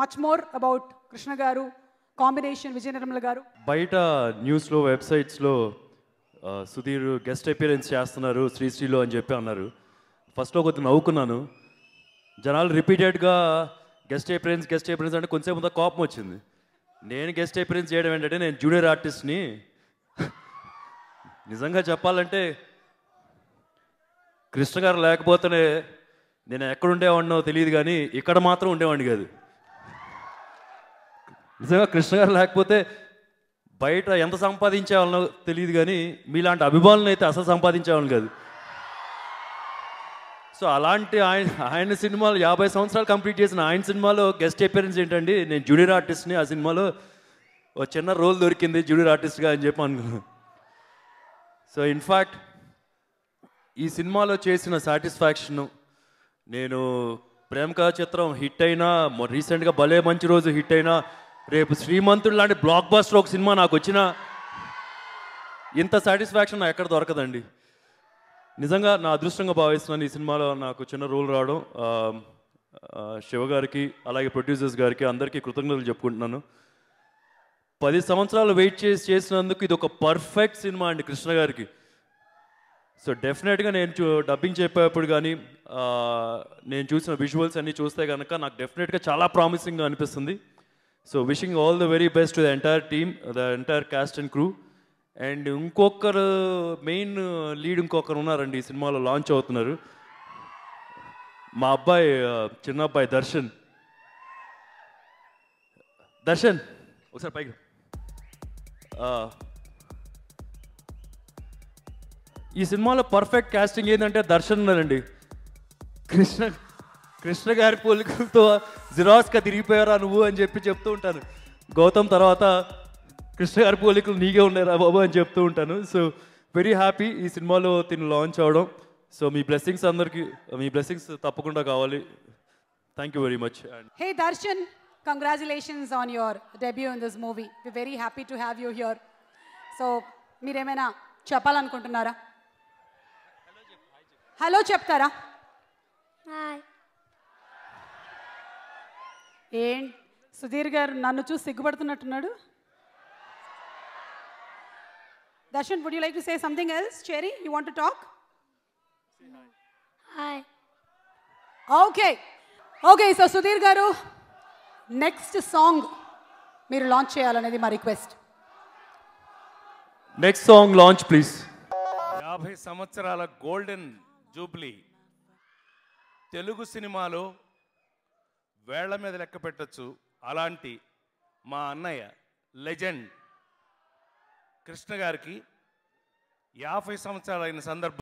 much more about Krishna గారు combination విజయ నిర్మల గారు బయట న్యూస్లో వెబ్సైట్స్లో సుధీర్ గెస్ట్ అపీరెన్స్ చేస్తున్నారు శ్రీశ్రీలో అని చెప్పి అన్నారు ఫస్ట్లో కొద్దిగా నవ్వుకున్నాను జనాలు రిపీటెడ్గా గెస్ట్ అపియరెన్స్ గెస్ట్ అపియరెన్స్ అంటే కొంచెం అంతా కోపం వచ్చింది నేను గెస్ట్ అపియరెన్స్ చేయడం ఏంటంటే నేను జూనియర్ ఆర్టిస్ట్ని నిజంగా చెప్పాలంటే కృష్ణ గారు లేకపోతేనే నేను ఎక్కడ ఉండేవాడినో తెలియదు కానీ ఇక్కడ మాత్రం ఉండేవాడిని కాదు నిజంగా కృష్ణ గారు లేకపోతే బయట ఎంత సంపాదించేవాళ్ళనో తెలియదు కానీ మీలాంటి అభిమానులు అయితే అసలు సంపాదించేవాళ్ళని కాదు సో అలాంటి ఆయన ఆయన సినిమాలు యాభై సంవత్సరాలు కంప్లీట్ చేసిన ఆయన సినిమాలో గెస్ట్ అపేరెన్స్ ఏంటండి నేను జూనియర్ ఆర్టిస్ట్ని ఆ సినిమాలో ఓ చిన్న రోల్ దొరికింది జూనియర్ ఆర్టిస్ట్గా అని చెప్పి అనుకున్నాను సో ఇన్ఫ్యాక్ట్ ఈ సినిమాలో చేసిన సాటిస్ఫాక్షను నేను ప్రేమకా చిత్రం హిట్ అయినా రీసెంట్గా భలే మంచి రోజు హిట్ అయినా రేపు శ్రీమంతుడు లాంటి బ్లాక్ బాస్టర్ ఒక సినిమా నాకు వచ్చిన ఇంత సాటిస్ఫాక్షన్ నాకు ఎక్కడ దొరకదండి నిజంగా నా అదృష్టంగా భావిస్తున్నాను ఈ సినిమాలో నాకు చిన్న రోల్ రావడం శివ గారికి అలాగే ప్రొడ్యూసర్స్ గారికి అందరికీ కృతజ్ఞతలు చెప్పుకుంటున్నాను పది సంవత్సరాలు వెయిట్ చేసి చేసినందుకు ఇది ఒక పర్ఫెక్ట్ సినిమా అండి కృష్ణ గారికి సో డెఫినెట్గా నేను డబ్బింగ్ చెప్పేప్పుడు కానీ నేను చూసిన విజువల్స్ అన్నీ చూస్తే కనుక నాకు డెఫినెట్గా చాలా ప్రామిసింగ్గా అనిపిస్తుంది so wishing all the very best to the entire team the entire cast and crew and ఇంకొకరు మెయిన్ లీడ్ uh, ఇంకొకరు ఉన్నారండి ఈ సినిమాలో లాంచ్ అవుతున్నారు మా అబ్బాయి uh, చిన్న అబ్బాయి దర్శన్ దర్శన్ ఒకసారి పైకి ఈ సినిమాలో పర్ఫెక్ట్ క్యాస్టింగ్ ఏంటంటే దర్శన్ ఉన్నారండి కృష్ణ కృష్ణ గారి పోలికలతో జిరాస్గా తిరిగిపోయారా నువ్వు అని చెప్పి చెప్తూ ఉంటాను గౌతమ్ తర్వాత కృష్ణ గారి పోలికలు నీగే ఉన్నారా బాబు అని చెప్తూ ఉంటాను సో వెరీ హ్యాపీ ఈ సినిమాలో తిను లాంచ్ అవడం సో మీ బ్లెస్సింగ్స్ అందరికీ మీ బ్లెస్సింగ్స్ తప్పకుండా కావాలి thank you very much hey Darshan congratulations on your debut in this movie we very happy to have you here so మీరేమైనా చెప్పాలనుకుంటున్నారా హలో చెప్తారా హాయ్ ఏం సుధీర్ గారు నన్ను చూసి సిగ్గుపడుతున్నట్టున్నాడు Darshan would you like to say something else Cherry you want to talk hi okay okay so Sudheer garu next song మీరు launch చేయాలనేది మా request next song launch please యాభై సంవత్సరాల గోల్డెన్ జూబ్లీ తెలుగు సినిమాలో వేళ్ల మీద లెక్క పెట్టచ్చు అలాంటి మా అన్నయ్య లెజెండ్ కృష్ణ గారికి యాభై సంవత్సరాలైన సందర్భం